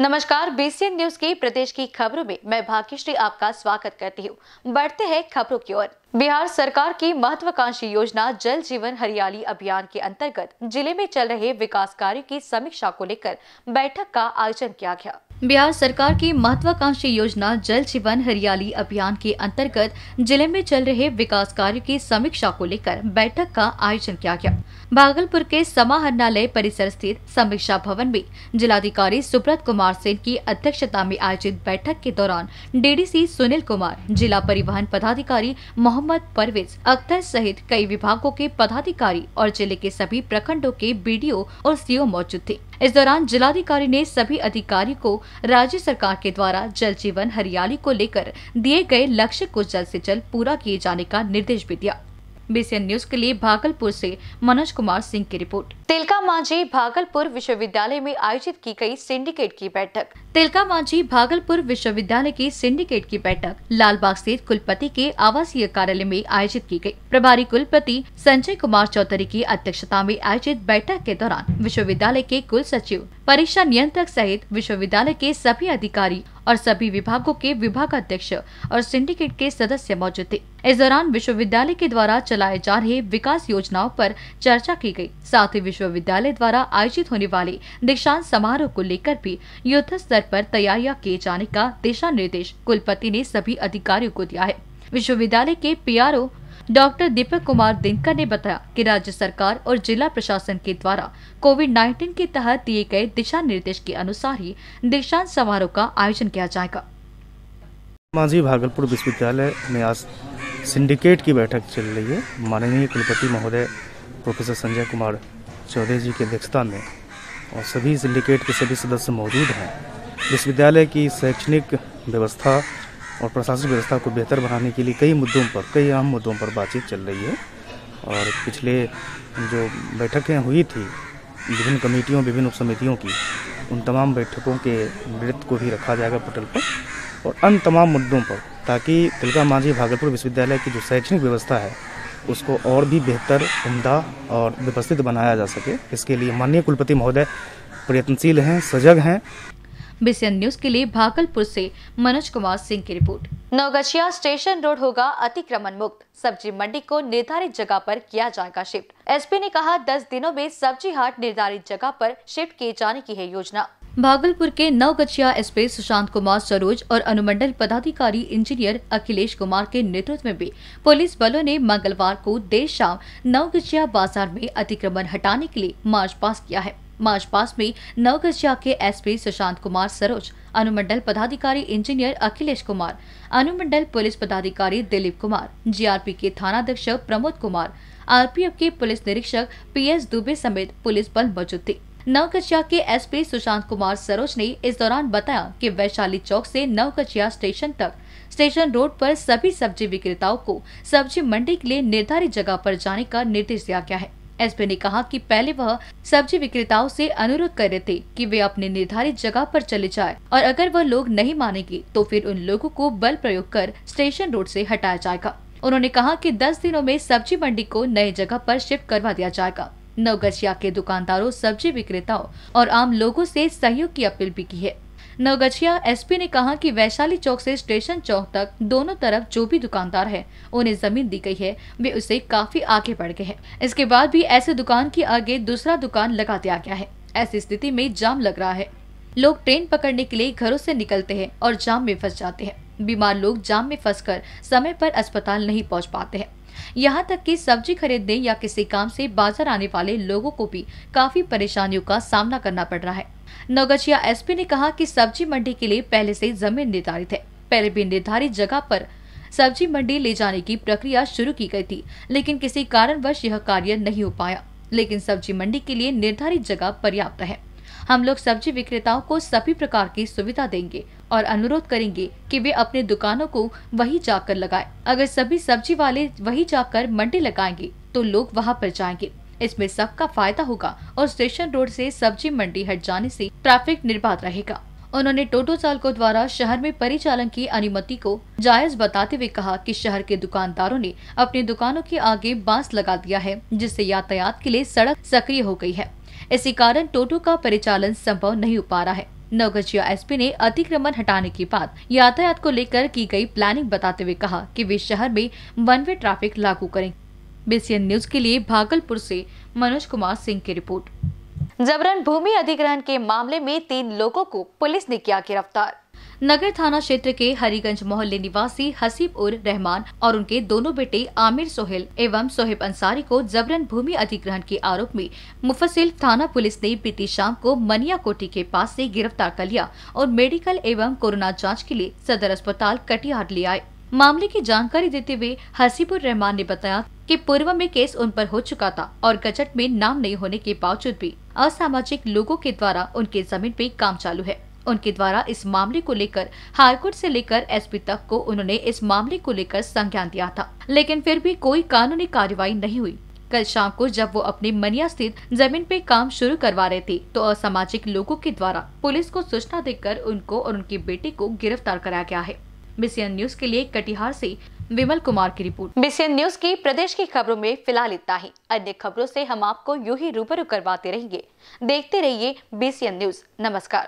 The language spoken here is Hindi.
नमस्कार बीसीएन न्यूज की प्रदेश की खबरों में मैं भाग्यश्री आपका स्वागत करती हूँ बढ़ते हैं खबरों की ओर बिहार सरकार की महत्वाकांक्षी योजना जल जीवन हरियाली अभियान के अंतर्गत जिले में चल रहे विकास कार्यो की समीक्षा को लेकर बैठक का आयोजन किया गया बिहार सरकार की महत्वाकांक्षी योजना जल जीवन हरियाली अभियान के अंतर्गत जिले में चल रहे विकास कार्य की समीक्षा को लेकर बैठक का आयोजन किया गया भागलपुर के समाहरणालय परिसर स्थित समीक्षा भवन में जिलाधिकारी सुब्रत कुमार सेन की अध्यक्षता में आयोजित बैठक के दौरान डीडीसी सुनील कुमार जिला परिवहन पदाधिकारी मोहम्मद परवेज अख्तर सहित कई विभागों के पदाधिकारी और जिले के सभी प्रखंडों के बी और सीओ मौजूद थे इस दौरान जिलाधिकारी ने सभी अधिकारी को राज्य सरकार के द्वारा जल जीवन हरियाली को लेकर दिए गए लक्ष्य को जल्द से जल्द पूरा किए जाने का निर्देश भी दिया बीसीएन न्यूज के लिए भागलपुर से मनोज कुमार सिंह की रिपोर्ट तिलका मांझी भागलपुर विश्वविद्यालय में आयोजित की गई सिंडिकेट की बैठक तिलका मांझी भागलपुर विश्वविद्यालय की सिंडिकेट की बैठक लालबाग स्थित कुलपति के आवासीय कार्यालय में आयोजित की गई। प्रभारी कुलपति संजय कुमार चौधरी की अध्यक्षता में आयोजित बैठक के दौरान विश्वविद्यालय के कुल सचिव परीक्षा नियंत्रक सहित विश्वविद्यालय के सभी अधिकारी और सभी विभागों के विभाग अध्यक्ष और सिंडिकेट के सदस्य मौजूद थे इस दौरान विश्वविद्यालय के द्वारा चलाए जा रहे विकास योजनाओं पर चर्चा की गई साथ ही विश्वविद्यालय द्वारा आयोजित होने वाले दीक्षांत समारोह को लेकर भी युद्ध स्तर पर तैयारियां किए जाने का दिशा निर्देश कुलपति ने सभी अधिकारियों को दिया है विश्वविद्यालय के पीआरओ डॉक्टर दीपक कुमार दिनकर ने बताया कि राज्य सरकार और जिला प्रशासन के द्वारा कोविड 19 के तहत दिए गए दिशा निर्देश के अनुसार ही दीक्षांत समारोह का आयोजन किया जाएगा माझी भागलपुर विश्वविद्यालय में आज सिंडिकेट की बैठक चल रही है माननीय कुलपति महोदय प्रोफेसर संजय कुमार चौधरी जी की अध्यक्षता में और सभी सिंडिकेट के सभी सदस्य मौजूद हैं विश्वविद्यालय की शैक्षणिक व्यवस्था और प्रशासनिक व्यवस्था को बेहतर बनाने के लिए कई मुद्दों पर कई अहम मुद्दों पर बातचीत चल रही है और पिछले जो बैठकें हुई थी विभिन्न कमेटियों विभिन्न उप समितियों की उन तमाम बैठकों के नृत्य को भी रखा जाएगा पटल पर और अन्य तमाम मुद्दों पर ताकि तिलका मांझी भागलपुर विश्वविद्यालय की जो शैक्षणिक व्यवस्था है उसको और भी बेहतर उमदा और व्यवस्थित बनाया जा सके इसके लिए माननीय कुलपति महोदय प्रयत्नशील हैं सजग हैं बीसीएन न्यूज के लिए भागलपुर से मनोज कुमार सिंह की रिपोर्ट नवगछिया स्टेशन रोड होगा अतिक्रमण मुक्त सब्जी मंडी को निर्धारित जगह पर किया जाएगा शिफ्ट एसपी ने कहा 10 दिनों में सब्जी हाट निर्धारित जगह पर शिफ्ट किए जाने की है योजना भागलपुर के नवगछिया एसपी सुशांत कुमार सरोज और अनुमंडल पदाधिकारी इंजीनियर अखिलेश कुमार के नेतृत्व में भी पुलिस बलों ने मंगलवार को देर शाम नवगछिया बाजार में अतिक्रमण हटाने के लिए मार्च पास किया है मार्च पास में नवगछिया के एसपी सुशांत कुमार सरोज अनुमंडल पदाधिकारी इंजीनियर अखिलेश कुमार अनुमंडल पुलिस पदाधिकारी दिलीप कुमार जीआरपी के थानाध्यक्ष प्रमोद कुमार आरपीएफ के पुलिस निरीक्षक पीएस दुबे समेत पुलिस बल मौजूद थे नवगछिया के एसपी सुशांत कुमार सरोज ने इस दौरान बताया कि वैशाली चौक से नवगछिया स्टेशन तक स्टेशन रोड पर सभी सब्जी विक्रेताओं को सब्जी मंडी के लिए निर्धारित जगह पर जाने का निर्देश दिया गया है एसपी ने कहा कि पहले वह सब्जी विक्रेताओं से अनुरोध कर रहे थे कि वे अपने निर्धारित जगह पर चले जाए और अगर वह लोग नहीं मानेंगे तो फिर उन लोगों को बल प्रयोग कर स्टेशन रोड से हटाया जाएगा उन्होंने कहा कि 10 दिनों में सब्जी मंडी को नई जगह पर शिफ्ट करवा दिया जाएगा नवगछिया के दुकानदारों सब्जी विक्रेताओं और आम लोगों ऐसी सहयोग की अपील भी की है नवगछिया एसपी ने कहा कि वैशाली चौक से स्टेशन चौक तक दोनों तरफ जो भी दुकानदार है उन्हें जमीन दी गई है वे उसे काफी आगे बढ़ गए हैं इसके बाद भी ऐसे दुकान के आगे दूसरा दुकान लगा दिया गया है ऐसी स्थिति में जाम लग रहा है लोग ट्रेन पकड़ने के लिए घरों से निकलते हैं और जाम में फंस जाते हैं बीमार लोग जाम में फंस समय पर अस्पताल नहीं पहुँच पाते हैं यहाँ तक कि सब्जी खरीदने या किसी काम से बाजार आने वाले लोगों को भी काफी परेशानियों का सामना करना पड़ रहा है नौगछिया एसपी ने कहा कि सब्जी मंडी के लिए पहले से जमीन निर्धारित है पहले भी निर्धारित जगह पर सब्जी मंडी ले जाने की प्रक्रिया शुरू की गई थी लेकिन किसी कारणवश यह कार्य नहीं हो पाया लेकिन सब्जी मंडी के लिए निर्धारित जगह पर्याप्त है हम लोग सब्जी विक्रेताओं को सभी प्रकार की सुविधा देंगे और अनुरोध करेंगे कि वे अपने दुकानों को वही जाकर लगाएं। अगर सभी सब्जी वाले वही जाकर मंडी लगाएंगे तो लोग वहां पर जाएंगे इसमें सबका फायदा होगा और स्टेशन रोड से सब्जी मंडी हट जाने से ट्रैफिक निर्बाध रहेगा उन्होंने टोटो चालकों द्वारा शहर में परिचालन की अनुमति को जायज बताते हुए कहा कि शहर के दुकानदारों ने अपनी दुकानों के आगे बांस लगा दिया है जिससे यातायात के लिए सड़क सक्रिय हो गयी है इसी कारण टोटो का परिचालन संभव नहीं हो पा रहा है नवगछिया एसपी ने अतिक्रमण हटाने के बाद यातायात को लेकर की गई प्लानिंग बताते हुए कहा कि वे शहर में वन वे ट्रैफिक लागू करेंगे बीसीएन न्यूज के लिए भागलपुर से मनोज कुमार सिंह की रिपोर्ट जबरन भूमि अधिग्रहण के मामले में तीन लोगों को पुलिस ने किया गिरफ्तार नगर थाना क्षेत्र के हरिगंज मोहल्ले निवासी हसीब उर रहमान और उनके दोनों बेटे आमिर सोहेल एवं सोहेब अंसारी को जबरन भूमि अधिग्रहण के आरोप में मुफसिल थाना पुलिस ने बीती शाम को मनिया कोठी के पास से गिरफ्तार कर लिया और मेडिकल एवं कोरोना जांच के लिए सदर अस्पताल कटिहार ले आए मामले की जानकारी देते हुए हसीबुर रहमान ने बताया कि पूर्व में केस उन पर हो चुका था और गजट में नाम नहीं होने के बावजूद भी असामाजिक लोगों के द्वारा उनके जमीन पे काम चालू है उनके द्वारा इस मामले को लेकर हाईकोर्ट से लेकर एसपी तक को उन्होंने इस मामले को लेकर संज्ञान दिया था लेकिन फिर भी कोई कानूनी कार्रवाई नहीं हुई कल शाम को जब वो अपने मनिया स्थित जमीन पे काम शुरू करवा रहे थे तो असामाजिक लोगों के द्वारा पुलिस को सूचना देकर उनको और उनके बेटे को गिरफ्तार कराया गया है बीसीएन न्यूज के लिए कटिहार से विमल कुमार की रिपोर्ट बीसीएन न्यूज की प्रदेश की खबरों में फिलहाल इतना ही अन्य खबरों से हम आपको यू ही रूबरू करवाते रहेंगे देखते रहिए बीसीएन न्यूज नमस्कार